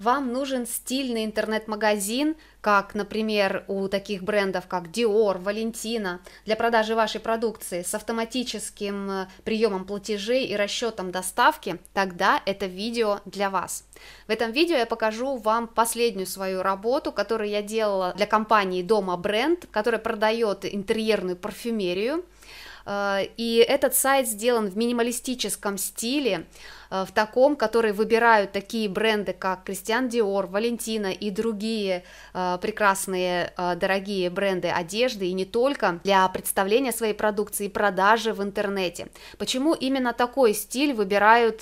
вам нужен стильный интернет-магазин, как, например, у таких брендов, как Dior, Valentina, для продажи вашей продукции с автоматическим э, приемом платежей и расчетом доставки, тогда это видео для вас. В этом видео я покажу вам последнюю свою работу, которую я делала для компании Дома Бренд, которая продает интерьерную парфюмерию. Э, и этот сайт сделан в минималистическом стиле, Э, в таком, который выбирают такие бренды, как Кристиан Диор, Валентина и другие э, прекрасные э, дорогие бренды одежды, и не только, для представления своей продукции и продажи в интернете. Почему именно такой стиль выбирают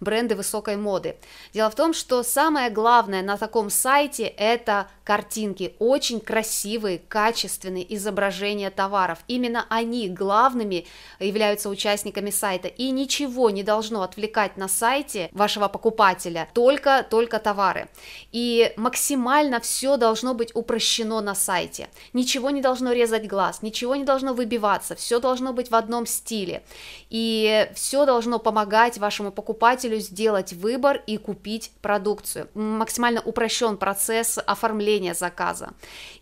бренды высокой моды? Дело в том, что самое главное на таком сайте это картинки, очень красивые, качественные изображения товаров. Именно они главными являются участниками сайта, и ничего не должно отвлекать на сайте вашего покупателя только, только товары. И максимально все должно быть упрощено на сайте. Ничего не должно резать глаз, ничего не должно выбиваться, все должно быть в одном стиле. И все должно помогать вашему покупателю сделать выбор и купить продукцию. Максимально упрощен процесс оформления заказа.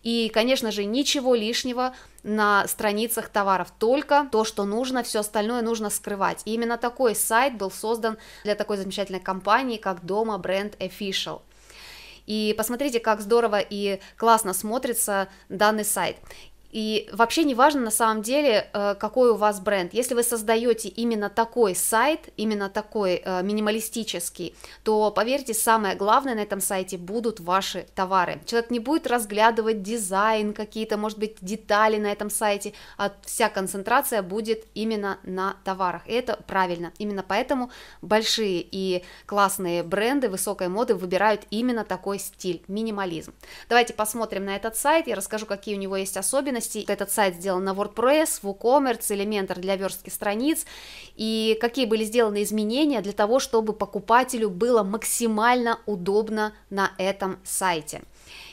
И, конечно же, ничего лишнего на страницах товаров. Только то, что нужно, все остальное нужно скрывать. И именно такой сайт был создан для такой замечательной компании, как Дома Бренд Official. И посмотрите, как здорово и классно смотрится данный сайт. И вообще не важно на самом деле, э, какой у вас бренд. Если вы создаете именно такой сайт, именно такой э, минималистический, то поверьте, самое главное на этом сайте будут ваши товары. Человек не будет разглядывать дизайн, какие-то, может быть, детали на этом сайте, а вся концентрация будет именно на товарах. И это правильно. Именно поэтому большие и классные бренды высокой моды выбирают именно такой стиль, минимализм. Давайте посмотрим на этот сайт, я расскажу, какие у него есть особенности потребностей. Этот сайт сделан на WordPress, WooCommerce, Elementor для верстки страниц, и какие были сделаны изменения для того, чтобы покупателю было максимально удобно на этом сайте.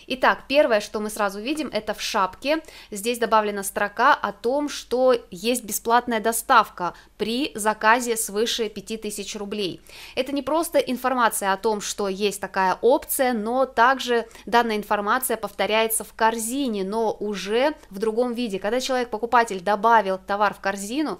Итак, первое, что мы сразу видим, это в шапке. Здесь добавлена строка о том, что есть бесплатная доставка при заказе свыше 5000 рублей. Это не просто информация о том, что есть такая опция, но также данная информация повторяется в корзине, но уже в другом виде. Когда человек, покупатель, добавил товар в корзину,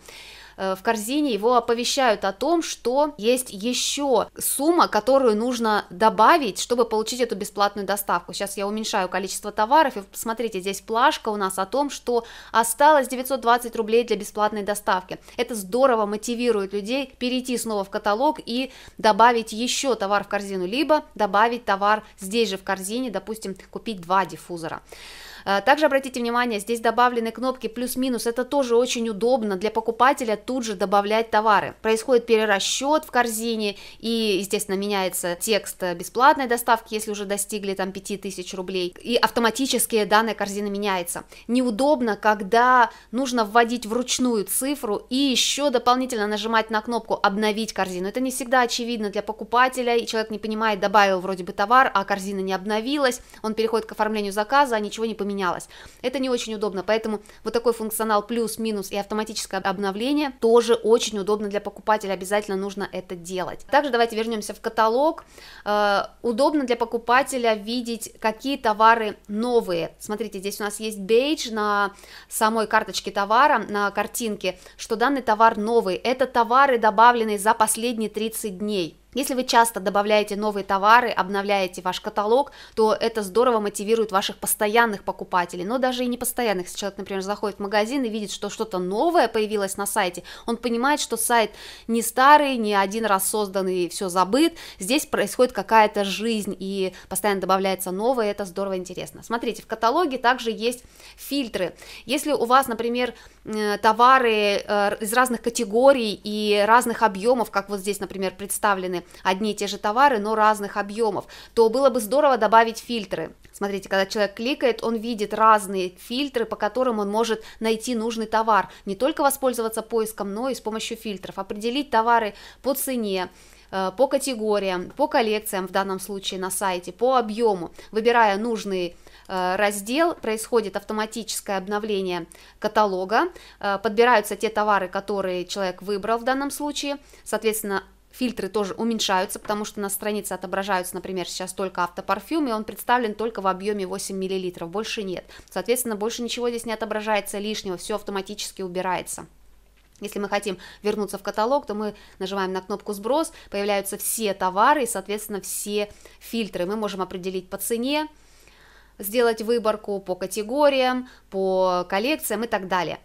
Э, в корзине, его оповещают о том, что есть еще сумма, которую нужно добавить, чтобы получить эту бесплатную доставку. Сейчас я уменьшаю количество товаров, и посмотрите, здесь плашка у нас о том, что осталось 920 рублей для бесплатной доставки. Это здорово мотивирует людей перейти снова в каталог и добавить еще товар в корзину, либо добавить товар здесь же в корзине, допустим, купить два диффузора. А, также обратите внимание, здесь добавлены кнопки плюс-минус, это тоже очень удобно для покупателя тут же добавлять товары. Происходит перерасчет в корзине и, естественно, меняется текст бесплатной доставки, если уже достигли там 5000 рублей, и автоматически данная корзина меняется. Неудобно, когда нужно вводить вручную цифру и еще дополнительно нажимать на кнопку «Обновить корзину». Это не всегда очевидно для покупателя, и человек не понимает, добавил вроде бы товар, а корзина не обновилась, он переходит к оформлению заказа, а ничего не поменялось менялось. Это не очень удобно, поэтому вот такой функционал плюс-минус и автоматическое обновление тоже очень удобно для покупателя, обязательно нужно это делать. Также давайте вернемся в каталог. Э, удобно для покупателя видеть, какие товары новые. Смотрите, здесь у нас есть бейдж на самой карточке товара, на картинке, что данный товар новый. Это товары, добавленные за последние 30 дней. Если вы часто добавляете новые товары, обновляете ваш каталог, то это здорово мотивирует ваших постоянных покупателей, но даже и не постоянных. Если человек, например, заходит в магазин и видит, что что-то новое появилось на сайте, он понимает, что сайт не старый, не один раз создан и все забыт, здесь происходит какая-то жизнь и постоянно добавляется новое, это здорово интересно. Смотрите, в каталоге также есть фильтры. Если у вас, например, э, товары э, из разных категорий и разных объемов, как вот здесь, например, представлены, одни и те же товары, но разных объемов, то было бы здорово добавить фильтры. Смотрите, когда человек кликает, он видит разные фильтры, по которым он может найти нужный товар. Не только воспользоваться поиском, но и с помощью фильтров. Определить товары по цене, э, по категориям, по коллекциям в данном случае на сайте, по объему. Выбирая нужный э, раздел, происходит автоматическое обновление каталога, э, подбираются те товары, которые человек выбрал в данном случае, соответственно, фильтры тоже уменьшаются, потому что на странице отображаются, например, сейчас только автопарфюм, и он представлен только в объеме 8 мл, больше нет. Соответственно, больше ничего здесь не отображается лишнего, все автоматически убирается. Если мы хотим вернуться в каталог, то мы нажимаем на кнопку «Сброс», появляются все товары и, соответственно, все фильтры. Мы можем определить по цене, сделать выборку по категориям, по коллекциям и так далее.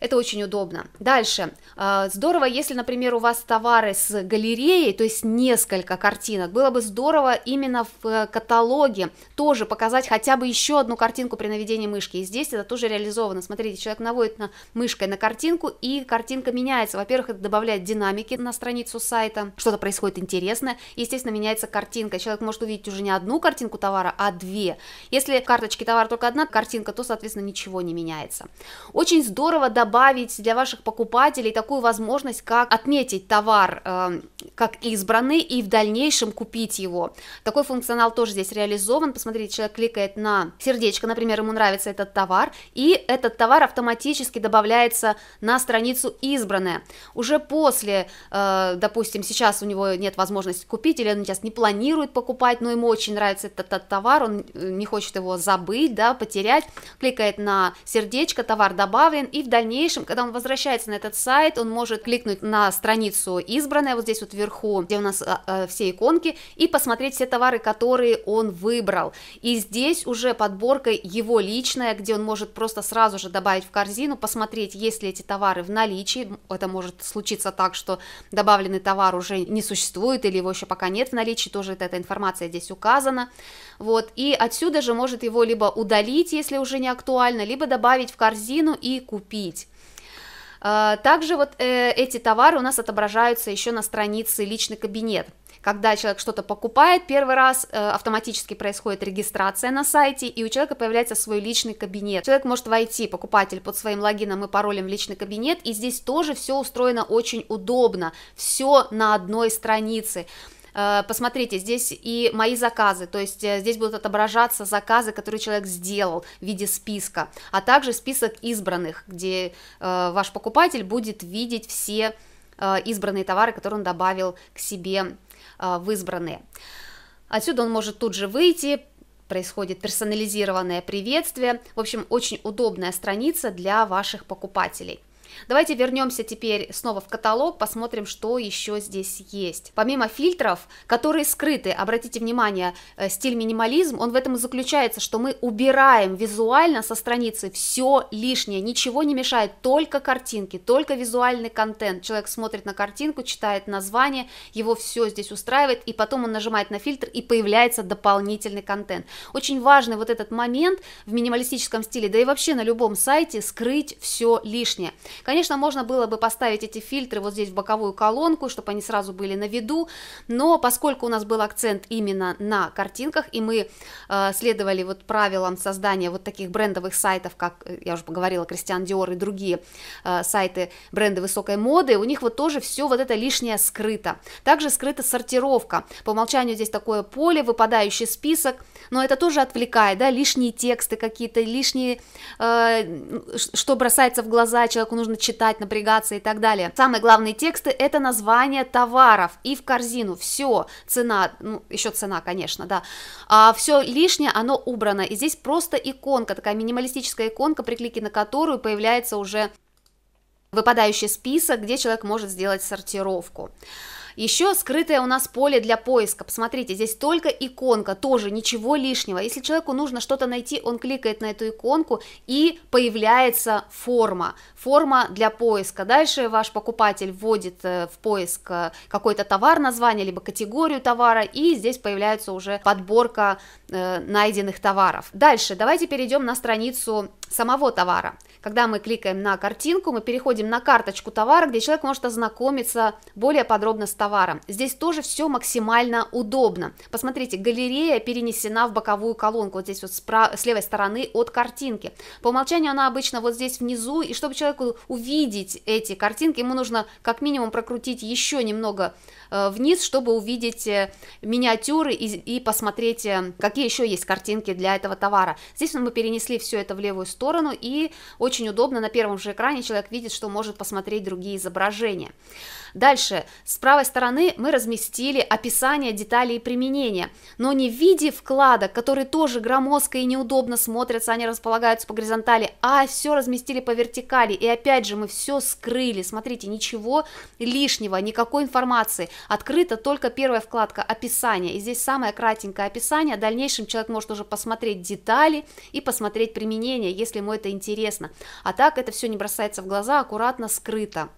Это очень удобно. Дальше. А, здорово, если, например, у вас товары с галереей, то есть несколько картинок. Было бы здорово именно в э, каталоге тоже показать хотя бы еще одну картинку при наведении мышки. И здесь это тоже реализовано. Смотрите, человек наводит на мышкой на картинку, и картинка меняется. Во-первых, это добавляет динамики на страницу сайта, что-то происходит интересное, и, естественно, меняется картинка. Человек может увидеть уже не одну картинку товара, а две. Если в карточке товара только одна картинка, то, соответственно, ничего не меняется. Очень здорово добавить добавить для ваших покупателей такую возможность, как отметить товар э, как избранный и в дальнейшем купить его. Такой функционал тоже здесь реализован. Посмотрите, человек кликает на сердечко, например, ему нравится этот товар, и этот товар автоматически добавляется на страницу избранное. Уже после, э, допустим, сейчас у него нет возможности купить, или он сейчас не планирует покупать, но ему очень нравится этот, этот товар, он э, не хочет его забыть, да, потерять, кликает на сердечко, товар добавлен, и в дальнейшем дальнейшем, когда он возвращается на этот сайт, он может кликнуть на страницу избранная, вот здесь вот вверху, где у нас э, все иконки, и посмотреть все товары, которые он выбрал. И здесь уже подборка его личная, где он может просто сразу же добавить в корзину, посмотреть, есть ли эти товары в наличии. Это может случиться так, что добавленный товар уже не существует или его еще пока нет в наличии, тоже эта информация здесь указана. Вот, и отсюда же может его либо удалить, если уже не актуально, либо добавить в корзину и купить. А, также вот э, эти товары у нас отображаются еще на странице «Личный кабинет». Когда человек что-то покупает первый раз, э, автоматически происходит регистрация на сайте, и у человека появляется свой личный кабинет. Человек может войти, покупатель, под своим логином и паролем в личный кабинет, и здесь тоже все устроено очень удобно, все на одной странице. Э, посмотрите, здесь и мои заказы, то есть э, здесь будут отображаться заказы, которые человек сделал в виде списка, а также список избранных, где э, ваш покупатель будет видеть все избранные товары, которые он добавил к себе в избранные. Отсюда он может тут же выйти, происходит персонализированное приветствие. В общем, очень удобная страница для ваших покупателей. Давайте вернемся теперь снова в каталог, посмотрим, что еще здесь есть. Помимо фильтров, которые скрыты, обратите внимание, э, стиль минимализм, он в этом и заключается, что мы убираем визуально со страницы все лишнее, ничего не мешает, только картинки, только визуальный контент. Человек смотрит на картинку, читает название, его все здесь устраивает, и потом он нажимает на фильтр, и появляется дополнительный контент. Очень важный вот этот момент в минималистическом стиле, да и вообще на любом сайте скрыть все лишнее. Конечно, можно было бы поставить эти фильтры вот здесь в боковую колонку, чтобы они сразу были на виду, но поскольку у нас был акцент именно на картинках, и мы э, следовали вот правилам создания вот таких брендовых сайтов, как э, я уже поговорила, Кристиан Диор и другие э, сайты бренды высокой моды, у них вот тоже все вот это лишнее скрыто. Также скрыта сортировка. По умолчанию здесь такое поле, выпадающий список, но это тоже отвлекает, да, лишние тексты какие-то, лишние, э, что бросается в глаза, человеку нужно читать, напрягаться и так далее. Самые главные тексты это название товаров и в корзину все, цена, ну еще цена, конечно, да, а все лишнее, оно убрано. И здесь просто иконка, такая минималистическая иконка, при клике на которую появляется уже выпадающий список, где человек может сделать сортировку. Еще скрытое у нас поле для поиска. Посмотрите, здесь только иконка, тоже ничего лишнего. Если человеку нужно что-то найти, он кликает на эту иконку и появляется форма. Форма для поиска. Дальше ваш покупатель вводит э, в поиск э, какой-то товар, название, либо категорию товара, и здесь появляется уже подборка э, найденных товаров. Дальше давайте перейдем на страницу самого товара. Когда мы кликаем на картинку, мы переходим на карточку товара, где человек может ознакомиться более подробно с товаром. Здесь тоже все максимально удобно. Посмотрите, галерея перенесена в боковую колонку, вот здесь вот спра- с левой стороны от картинки. По умолчанию она обычно вот здесь внизу, и чтобы человеку увидеть эти картинки, ему нужно как минимум прокрутить еще немного э, вниз, чтобы увидеть э, миниатюры и, и посмотреть, э, какие еще есть картинки для этого товара. Здесь мы перенесли все это в левую сторону, сторону, и очень удобно на первом же экране человек видит, что может посмотреть другие изображения. Дальше, с правой стороны мы разместили описание деталей применения, но не в виде вкладок, которые тоже громоздко и неудобно смотрятся, они располагаются по горизонтали, а все разместили по вертикали, и опять же мы все скрыли, смотрите, ничего лишнего, никакой информации, открыта только первая вкладка «Описание», и здесь самое кратенькое описание, в дальнейшем человек может уже посмотреть детали и посмотреть применение, если ему это интересно. А так это все не бросается в глаза, аккуратно скрыто.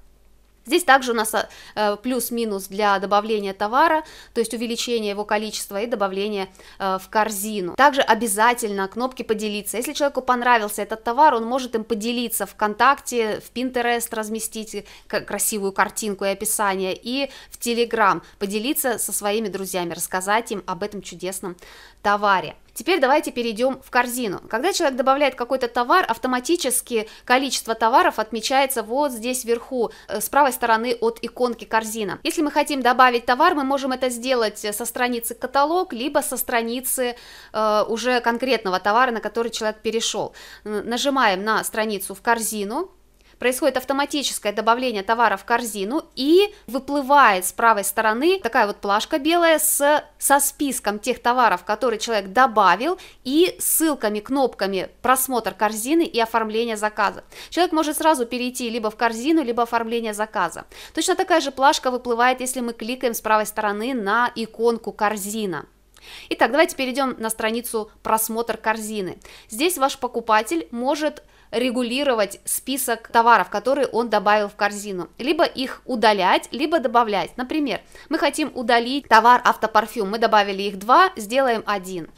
Здесь также у нас э, плюс-минус для добавления товара, то есть увеличение его количества и добавление э, в корзину. Также обязательно кнопки поделиться. Если человеку понравился этот товар, он может им поделиться ВКонтакте, в Pinterest разместить э, красивую картинку и описание, и в Telegram поделиться со своими друзьями, рассказать им об этом чудесном товаре. Теперь давайте перейдем в корзину. Когда человек добавляет какой-то товар, автоматически количество товаров отмечается вот здесь вверху, э, с правой стороны от иконки корзина. Если мы хотим добавить товар, мы можем это сделать э, со страницы каталог, либо со страницы э, уже конкретного товара, на который человек перешел. Нажимаем на страницу в корзину, происходит автоматическое добавление товара в корзину и выплывает с правой стороны такая вот плашка белая с, со списком тех товаров, которые человек добавил и ссылками, кнопками просмотр корзины и оформление заказа. Человек может сразу перейти либо в корзину, либо оформление заказа. Точно такая же плашка выплывает, если мы кликаем с правой стороны на иконку корзина. Итак, давайте перейдем на страницу просмотр корзины. Здесь ваш покупатель может регулировать список товаров, которые он добавил в корзину, либо их удалять, либо добавлять. Например, мы хотим удалить товар автопарфюм, мы добавили их два, сделаем один.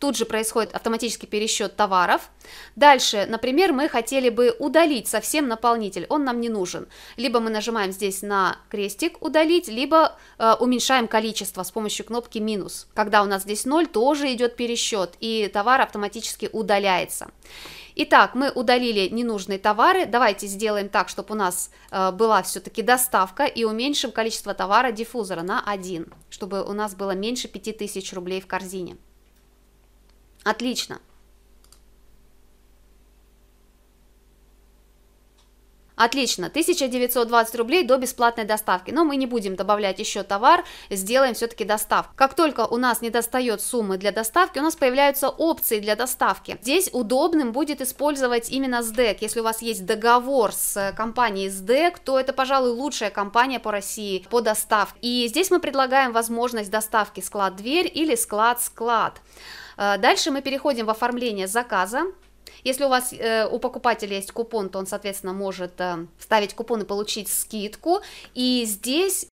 Тут же происходит автоматический пересчет товаров. Дальше, например, мы хотели бы удалить совсем наполнитель, он нам не нужен. Либо мы нажимаем здесь на крестик «Удалить», либо э, уменьшаем количество с помощью кнопки «минус». Когда у нас здесь 0, тоже идет пересчет, и товар автоматически удаляется. Итак, мы удалили ненужные товары. Давайте сделаем так, чтобы у нас э, была все-таки доставка и уменьшим количество товара диффузора на 1, чтобы у нас было меньше 5000 рублей в корзине. Отлично. Отлично, 1920 рублей до бесплатной доставки, но мы не будем добавлять еще товар, сделаем все-таки доставку. Как только у нас не достает суммы для доставки, у нас появляются опции для доставки. Здесь удобным будет использовать именно СДЭК, если у вас есть договор с э, компанией СДЭК, то это, пожалуй, лучшая компания по России по доставке. И здесь мы предлагаем возможность доставки склад-дверь или склад-склад. Э, дальше мы переходим в оформление заказа. Если у вас э, у покупателя есть купон, то он, соответственно, может э, вставить купон и получить скидку. И здесь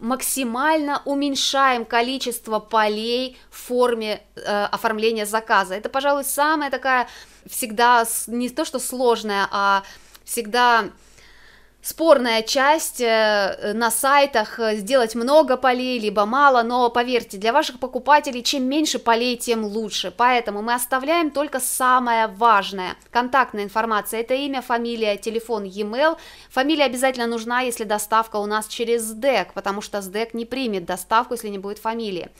максимально уменьшаем количество полей в форме э, оформления заказа. Это, пожалуй, самая такая всегда не то что сложная, а всегда спорная часть э, на сайтах э, сделать много полей, либо мало, но поверьте, для ваших покупателей чем меньше полей, тем лучше. Поэтому мы оставляем только самое важное. Контактная информация – это имя, фамилия, телефон, e-mail. Фамилия обязательно нужна, если доставка у нас через дек, потому что СДЭК не примет доставку, если не будет фамилии.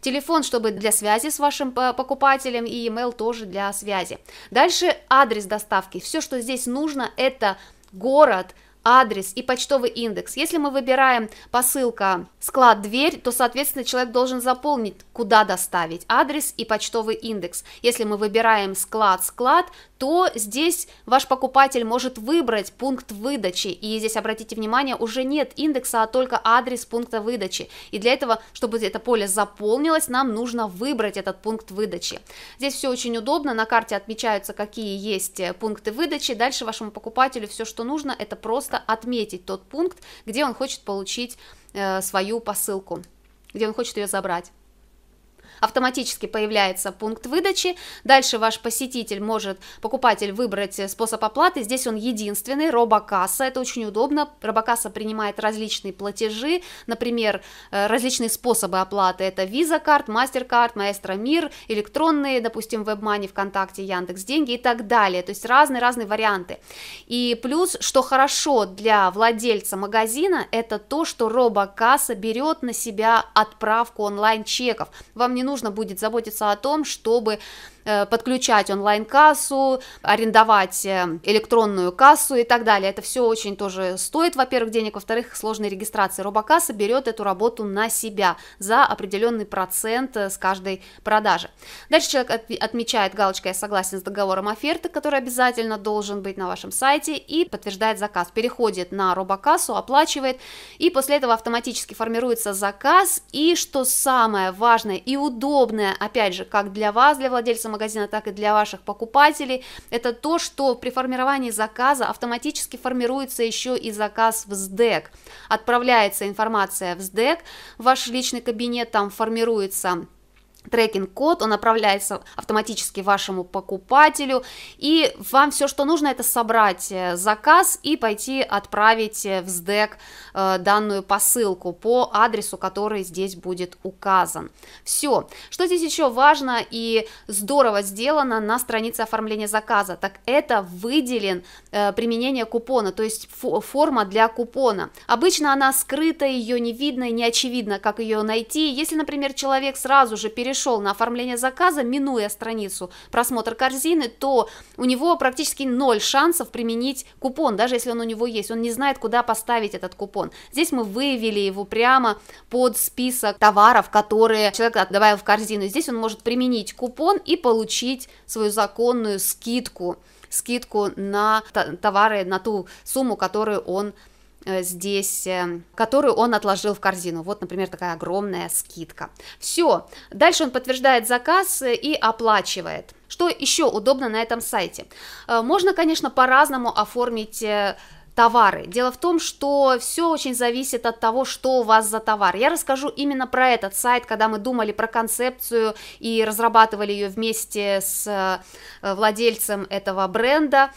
Телефон, чтобы для связи с вашим э, покупателем, и e-mail тоже для связи. Дальше адрес доставки. Все, что здесь нужно, это город, адрес и почтовый индекс. Если мы выбираем посылка склад дверь, то, соответственно, человек должен заполнить, куда доставить адрес и почтовый индекс. Если мы выбираем склад склад, то здесь ваш покупатель может выбрать пункт выдачи. И здесь, обратите внимание, уже нет индекса, а только адрес пункта выдачи. И для этого, чтобы это поле заполнилось, нам нужно выбрать этот пункт выдачи. Здесь все очень удобно, на карте отмечаются, какие есть э, пункты выдачи. Дальше вашему покупателю все, что нужно, это просто просто отметить тот пункт, где он хочет получить э, свою посылку, где он хочет ее забрать автоматически появляется пункт выдачи, дальше ваш посетитель может, покупатель выбрать способ оплаты, здесь он единственный, робокасса, это очень удобно, робокасса принимает различные платежи, например, э, различные способы оплаты, это Visa карт, MasterCard, Maestro Мир, электронные, допустим, WebMoney, ВКонтакте, Яндекс Деньги и так далее, то есть разные-разные варианты. И плюс, что хорошо для владельца магазина, это то, что робокасса берет на себя отправку онлайн-чеков, вам не нужно нужно будет заботиться о том, чтобы Э, подключать онлайн-кассу, арендовать э, электронную кассу и так далее. Это все очень тоже стоит, во-первых, денег, во-вторых, сложной регистрации. Робокасса берет эту работу на себя за определенный процент э, с каждой продажи. Дальше человек отмечает галочкой «Я согласен с договором оферты», который обязательно должен быть на вашем сайте, и подтверждает заказ. Переходит на робокассу, оплачивает, и после этого автоматически формируется заказ, и что самое важное и удобное, опять же, как для вас, для владельца магазина, так и для ваших покупателей. Это то, что при формировании заказа автоматически формируется еще и заказ в СДЭК. Отправляется информация в СДЭК, ваш личный кабинет там формируется трекинг-код, он отправляется автоматически вашему покупателю, и вам все, что нужно, это собрать э, заказ и пойти отправить э, в СДЭК Э, данную посылку по адресу, который здесь будет указан. Все. Что здесь еще важно и здорово сделано на странице оформления заказа, так это выделен э, применение купона, то есть форма для купона. Обычно она скрыта, ее не видно и не очевидно, как ее найти. Если, например, человек сразу же перешел на оформление заказа, минуя страницу просмотр корзины, то у него практически ноль шансов применить купон, даже если он у него есть. Он не знает, куда поставить этот купон телефон. Здесь мы выявили его прямо под список товаров, которые человек добавил в корзину. Здесь он может применить купон и получить свою законную скидку скидку на товары, на ту сумму, которую он э, здесь, э, которую он отложил в корзину. Вот, например, такая огромная скидка. Все. Дальше он подтверждает заказ э, и оплачивает. Что еще удобно на этом сайте? Можно, конечно, по-разному оформить товары. Дело в том, что все очень зависит от того, что у вас за товар. Я расскажу именно про этот сайт, когда мы думали про концепцию и разрабатывали ее вместе с э, владельцем этого бренда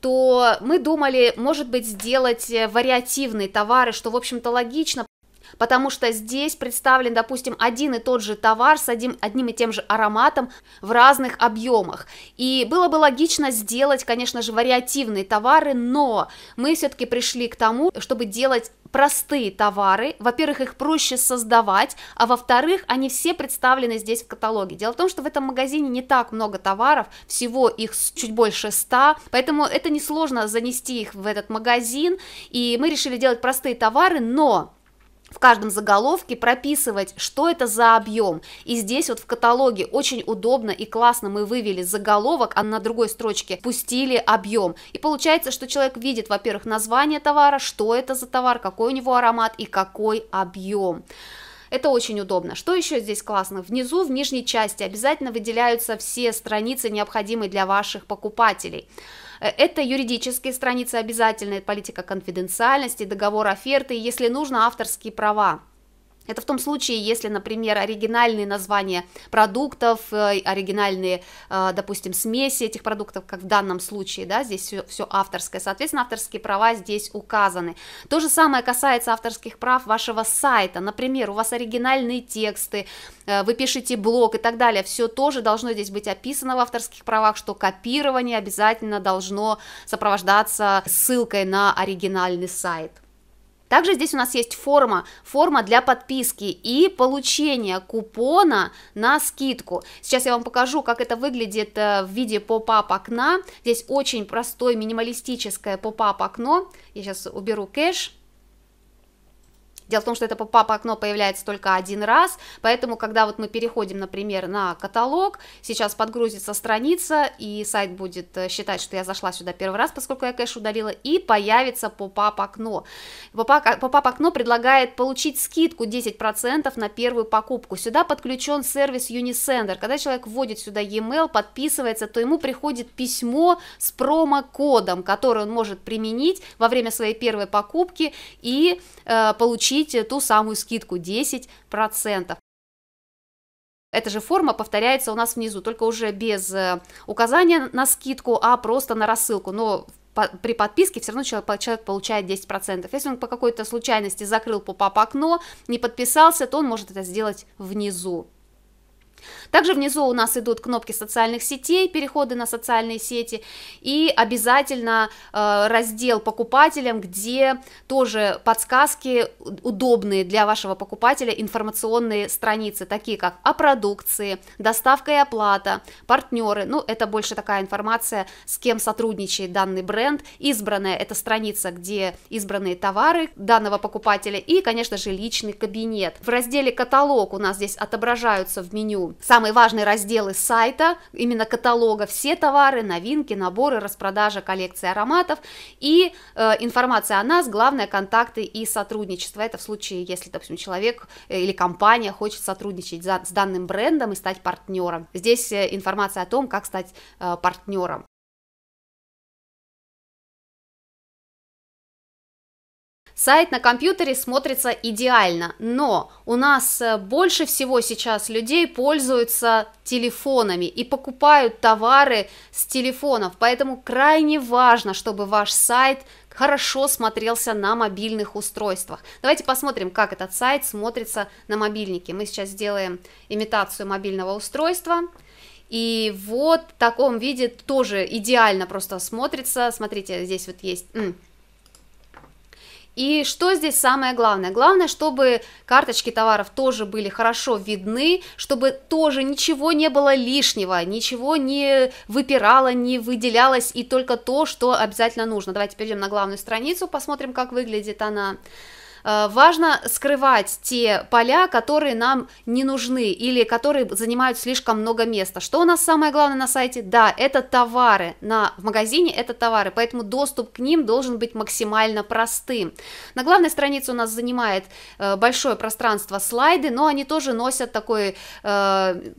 то мы думали, может быть, сделать э, вариативные товары, что, в общем-то, логично, Потому что здесь представлен, допустим, один и тот же товар с одним, одним и тем же ароматом в разных объемах. И было бы логично сделать, конечно же, вариативные товары, но мы все-таки пришли к тому, чтобы делать простые товары. Во-первых, их проще создавать, а во-вторых, они все представлены здесь в каталоге. Дело в том, что в этом магазине не так много товаров, всего их чуть больше 100, поэтому это несложно занести их в этот магазин, и мы решили делать простые товары, но в каждом заголовке прописывать, что это за объем. И здесь вот в каталоге очень удобно и классно мы вывели заголовок, а на другой строчке пустили объем. И получается, что человек видит, во-первых, название товара, что это за товар, какой у него аромат и какой объем. Это очень удобно. Что еще здесь классно? Внизу, в нижней части, обязательно выделяются все страницы, необходимые для ваших покупателей. Э, это юридические страницы обязательно, политика конфиденциальности, договор оферты, если нужно, авторские права. Это в том случае, если, например, оригинальные названия продуктов, э, оригинальные, э, допустим, смеси этих продуктов, как в данном случае, да, здесь все, все авторское, соответственно, авторские права здесь указаны. То же самое касается авторских прав вашего сайта, например, у вас оригинальные тексты, э, вы пишете блог и так далее, все тоже должно здесь быть описано в авторских правах, что копирование обязательно должно сопровождаться ссылкой на оригинальный сайт. Также здесь у нас есть форма, форма для подписки и получения купона на скидку. Сейчас я вам покажу, как это выглядит э, в виде поп-ап окна. Здесь очень простое минималистическое поп-ап окно. Я сейчас уберу кэш. Дело в том, что это попап окно появляется только один раз, поэтому, когда вот мы переходим, например, на каталог, сейчас подгрузится страница, и сайт будет э, считать, что я зашла сюда первый раз, поскольку я кэш удалила, и появится попап окно. Попап окно предлагает получить скидку 10% на первую покупку. Сюда подключен сервис Unisender. Когда человек вводит сюда e-mail, подписывается, то ему приходит письмо с промокодом, который он может применить во время своей первой покупки и э, получить получить э, ту самую скидку 10%. Эта же форма повторяется у нас внизу, только уже без э, указания на скидку, а просто на рассылку. Но при подписке все равно человек получает 10%. Если он по какой-то случайности закрыл попап окно, не подписался, то он может это сделать внизу. Также внизу у нас идут кнопки социальных сетей, переходы на социальные сети и обязательно э, раздел покупателям, где тоже подсказки удобные для вашего покупателя, информационные страницы, такие как о продукции, доставка и оплата, партнеры, ну это больше такая информация, с кем сотрудничает данный бренд, избранная это страница, где избранные товары данного покупателя и, конечно же, личный кабинет. В разделе «Каталог» у нас здесь отображаются в меню Самые важные разделы сайта, именно каталога, все товары, новинки, наборы, распродажа, коллекции ароматов и э, информация о нас, главное, контакты и сотрудничество. Это в случае, если, допустим, человек э, или компания хочет сотрудничать за, с данным брендом и стать партнером. Здесь э, информация о том, как стать э, партнером. Сайт на компьютере смотрится идеально, но у нас э, больше всего сейчас людей пользуются телефонами и покупают товары с телефонов, поэтому крайне важно, чтобы ваш сайт хорошо смотрелся на мобильных устройствах. Давайте посмотрим, как этот сайт смотрится на мобильнике. Мы сейчас сделаем имитацию мобильного устройства. И вот в таком виде тоже идеально просто смотрится. Смотрите, здесь вот есть и что здесь самое главное? Главное, чтобы карточки товаров тоже были хорошо видны, чтобы тоже ничего не было лишнего, ничего не выпирало, не выделялось, и только то, что обязательно нужно. Давайте перейдем на главную страницу, посмотрим, как выглядит она. Э, важно скрывать те поля, которые нам не нужны или которые занимают слишком много места. Что у нас самое главное на сайте? Да, это товары. На, в магазине это товары, поэтому доступ к ним должен быть максимально простым. На главной странице у нас занимает э, большое пространство слайды, но они тоже носят такой э,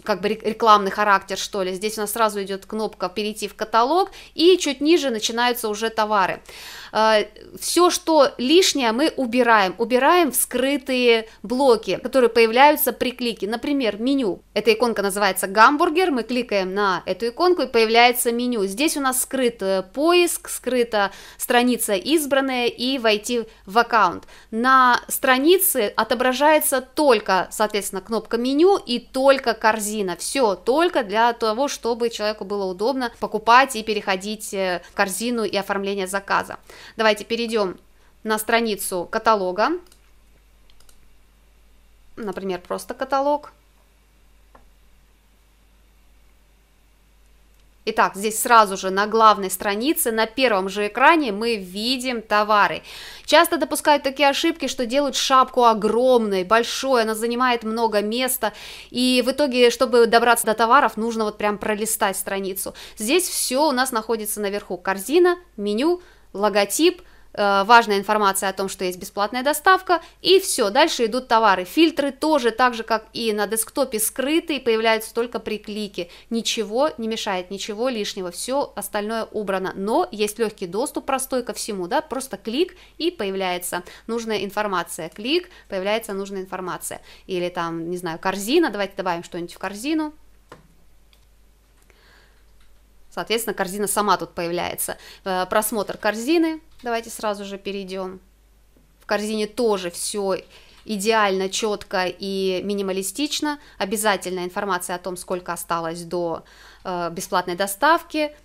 как бы рекламный характер, что ли. Здесь у нас сразу идет кнопка «Перейти в каталог», и чуть ниже начинаются уже товары. все, что лишнее, мы убираем убираем? Убираем вскрытые блоки, которые появляются при клике. Например, меню. Эта иконка называется гамбургер. Мы кликаем на эту иконку и появляется меню. Здесь у нас скрыт э, поиск, скрыта страница избранная и войти в аккаунт. На странице отображается только, соответственно, кнопка меню и только корзина. Все только для того, чтобы человеку было удобно покупать и переходить э, в корзину и оформление заказа. Давайте перейдем на страницу каталога, например, просто каталог. Итак, здесь сразу же на главной странице, на первом же экране мы видим товары. Часто допускают такие ошибки, что делают шапку огромной, большой, она занимает много места, и в итоге, чтобы добраться до товаров, нужно вот прям пролистать страницу. Здесь все у нас находится наверху, корзина, меню, логотип – Э, важная информация о том, что есть бесплатная доставка, и все, дальше идут товары. Фильтры тоже, так же как и на десктопе, скрыты и появляются только при клике. Ничего не мешает, ничего лишнего, все остальное убрано, но есть легкий доступ простой ко всему, да, просто клик и появляется нужная информация, клик, появляется нужная информация, или там, не знаю, корзина, давайте добавим что-нибудь в корзину, Соответственно, корзина сама тут появляется. Э, просмотр корзины. Давайте сразу же перейдем. В корзине тоже все идеально, четко и минималистично. Обязательная информация о том, сколько осталось до э, бесплатной доставки.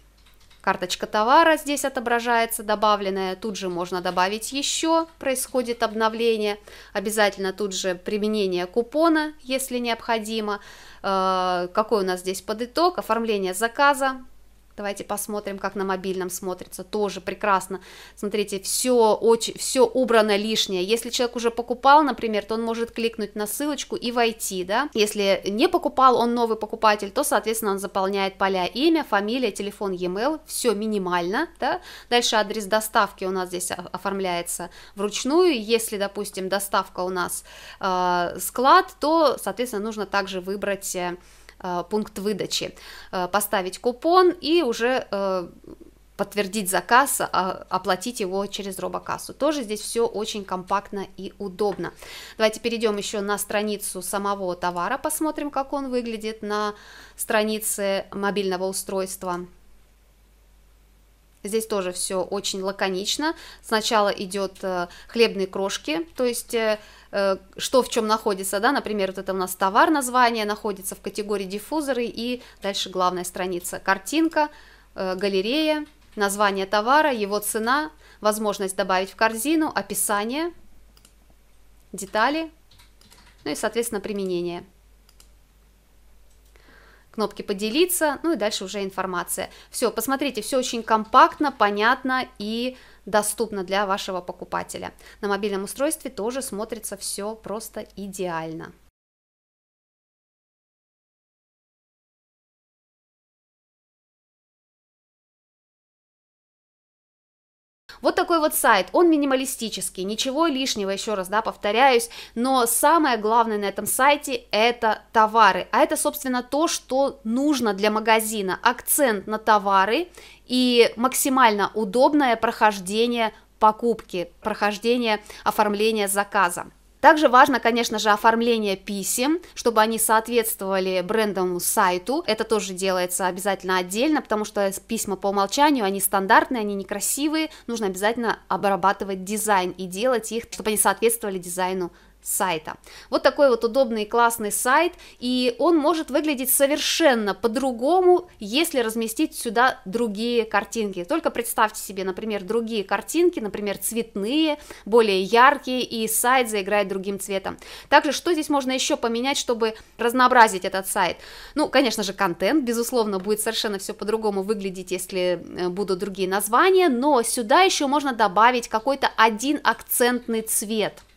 Карточка товара здесь отображается, добавленная, тут же можно добавить еще, происходит обновление, обязательно тут же применение купона, если необходимо, э, какой у нас здесь подыток, оформление заказа, Давайте посмотрим, как на мобильном смотрится. Тоже прекрасно. Смотрите, все, очень, все убрано лишнее. Если человек уже покупал, например, то он может кликнуть на ссылочку и войти. Да? Если не покупал, он новый покупатель, то, соответственно, он заполняет поля имя, фамилия, телефон, e-mail. Все минимально. Да? Дальше адрес доставки у нас здесь оформляется вручную. Если, допустим, доставка у нас э, склад, то, соответственно, нужно также выбрать э, Э, пункт выдачи, э, поставить купон и уже э, подтвердить заказ, а, оплатить его через робокассу. Тоже здесь все очень компактно и удобно. Давайте перейдем еще на страницу самого товара, посмотрим, как он выглядит на странице мобильного устройства. Здесь тоже все очень лаконично. Сначала идет э, хлебные крошки, то есть э, э, что в чем находится, да, например, вот это у нас товар название находится в категории диффузоры и дальше главная страница, картинка, галерея, название товара, его цена, возможность добавить в корзину, описание, детали, ну и, соответственно, применение кнопки «Поделиться», ну и дальше уже информация. Все, посмотрите, все очень компактно, понятно и доступно для вашего покупателя. На мобильном устройстве тоже смотрится все просто идеально. Вот такой вот сайт, он минималистический, ничего лишнего, еще раз, да, повторяюсь, но самое главное на этом сайте это товары, а это, собственно, то, что нужно для магазина, акцент на товары и максимально удобное прохождение покупки, прохождение оформления заказа. Также важно, конечно же, оформление писем, чтобы они соответствовали брендовому сайту. Это тоже делается обязательно отдельно, потому что письма по умолчанию, они стандартные, они некрасивые. Нужно обязательно обрабатывать дизайн и делать их, чтобы они соответствовали дизайну сайта. Вот такой вот удобный и классный сайт, и он может выглядеть совершенно по-другому, если разместить сюда другие картинки. Только представьте себе, например, другие картинки, например, цветные, более яркие, и сайт заиграет другим цветом. Также, что здесь можно еще поменять, чтобы разнообразить этот сайт? Ну, конечно же, контент, безусловно, будет совершенно все по-другому выглядеть, если э, будут другие названия, но сюда еще можно добавить какой-то один акцентный цвет –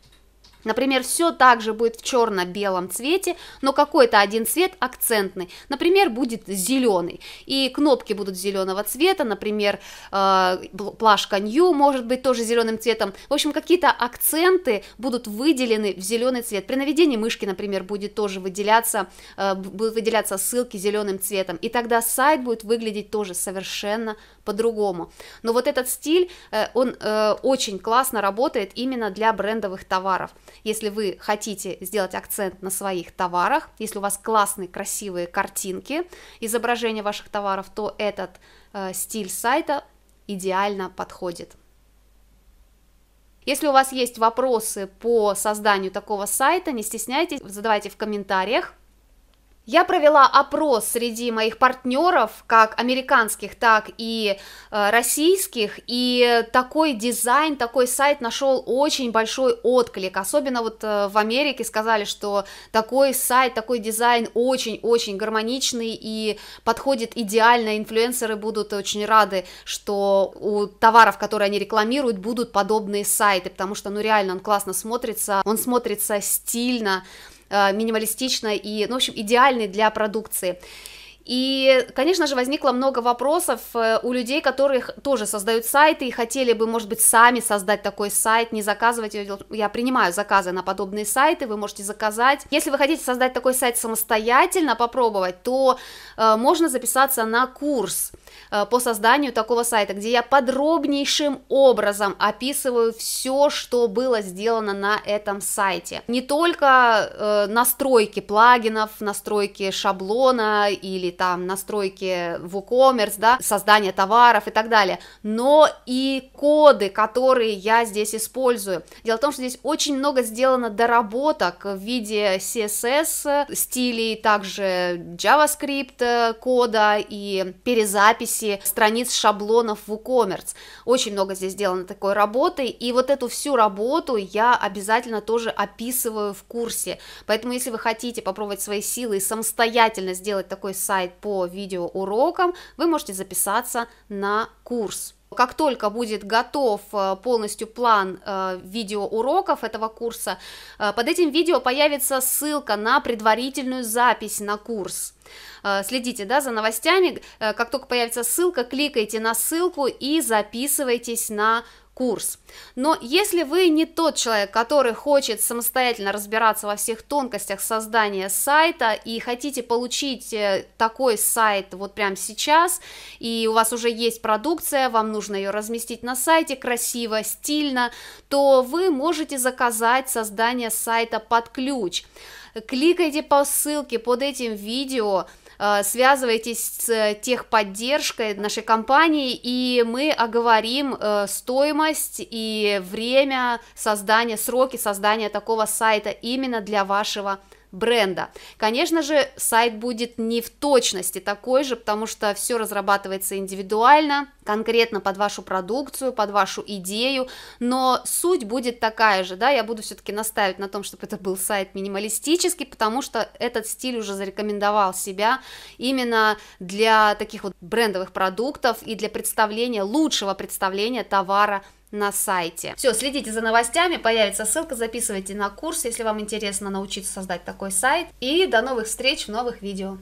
Например, все также будет в черно-белом цвете, но какой-то один цвет акцентный. Например, будет зеленый. И кнопки будут зеленого цвета, например, э, плашка New может быть тоже зеленым цветом. В общем, какие-то акценты будут выделены в зеленый цвет. При наведении мышки, например, будет тоже выделяться, э, будут выделяться ссылки зеленым цветом. И тогда сайт будет выглядеть тоже совершенно по-другому. Но вот этот стиль, э, он очень классно работает именно для брендовых товаров если вы хотите сделать акцент на своих товарах, если у вас классные, красивые картинки, изображения ваших товаров, то этот э, стиль сайта идеально подходит. Если у вас есть вопросы по созданию такого сайта, не стесняйтесь, задавайте в комментариях. Я провела опрос среди моих партнеров, как американских, так и э, российских, и такой дизайн, такой сайт нашел очень большой отклик. Особенно вот э, в Америке сказали, что такой сайт, такой дизайн очень-очень гармоничный и подходит идеально. Инфлюенсеры будут очень рады, что у товаров, которые они рекламируют, будут подобные сайты, потому что, ну реально, он классно смотрится, он смотрится стильно. Э, минималистичной и, ну, в общем, идеальный для продукции. И, конечно же, возникло много вопросов э, у людей, которые тоже создают сайты и хотели бы, может быть, сами создать такой сайт, не заказывать. Я принимаю заказы на подобные сайты, вы можете заказать. Если вы хотите создать такой сайт самостоятельно, попробовать, то э, можно записаться на курс. Э, по созданию такого сайта, где я подробнейшим образом описываю все, что было сделано на этом сайте. Не только э, настройки плагинов, настройки шаблона или там настройки WooCommerce, да, создание товаров и так далее, но и коды, которые я здесь использую. Дело в том, что здесь очень много сделано доработок в виде CSS стилей, также JavaScript э, кода и перезапись записи страниц шаблонов в WooCommerce. Очень много здесь сделано такой работы, и вот эту всю работу я обязательно тоже описываю в курсе. Поэтому, если вы хотите попробовать свои силы и самостоятельно сделать такой сайт по видеоурокам, вы можете записаться на курс. Как только будет готов э, полностью план э, видеоуроков этого курса, э, под этим видео появится ссылка на предварительную запись на курс. Следите да, за новостями, как только появится ссылка, кликайте на ссылку и записывайтесь на курс. Но если вы не тот человек, который хочет самостоятельно разбираться во всех тонкостях создания сайта и хотите получить э, такой сайт вот прямо сейчас, и у вас уже есть продукция, вам нужно ее разместить на сайте красиво, стильно, то вы можете заказать создание сайта под ключ. Кликайте по ссылке под этим видео, Э, связывайтесь с техподдержкой нашей компании, и мы оговорим э, стоимость и время создания, сроки создания такого сайта именно для вашего бренда. Конечно же, сайт будет не в точности такой же, потому что все разрабатывается индивидуально, конкретно под вашу продукцию, под вашу идею, но суть будет такая же, да, я буду все-таки настаивать на том, чтобы это был сайт минималистический, потому что этот стиль уже зарекомендовал себя именно для таких вот брендовых продуктов и для представления, лучшего представления товара на сайте. Все, следите за новостями, появится ссылка, записывайте на курс, если вам интересно научиться создать такой сайт. И до новых встреч в новых видео.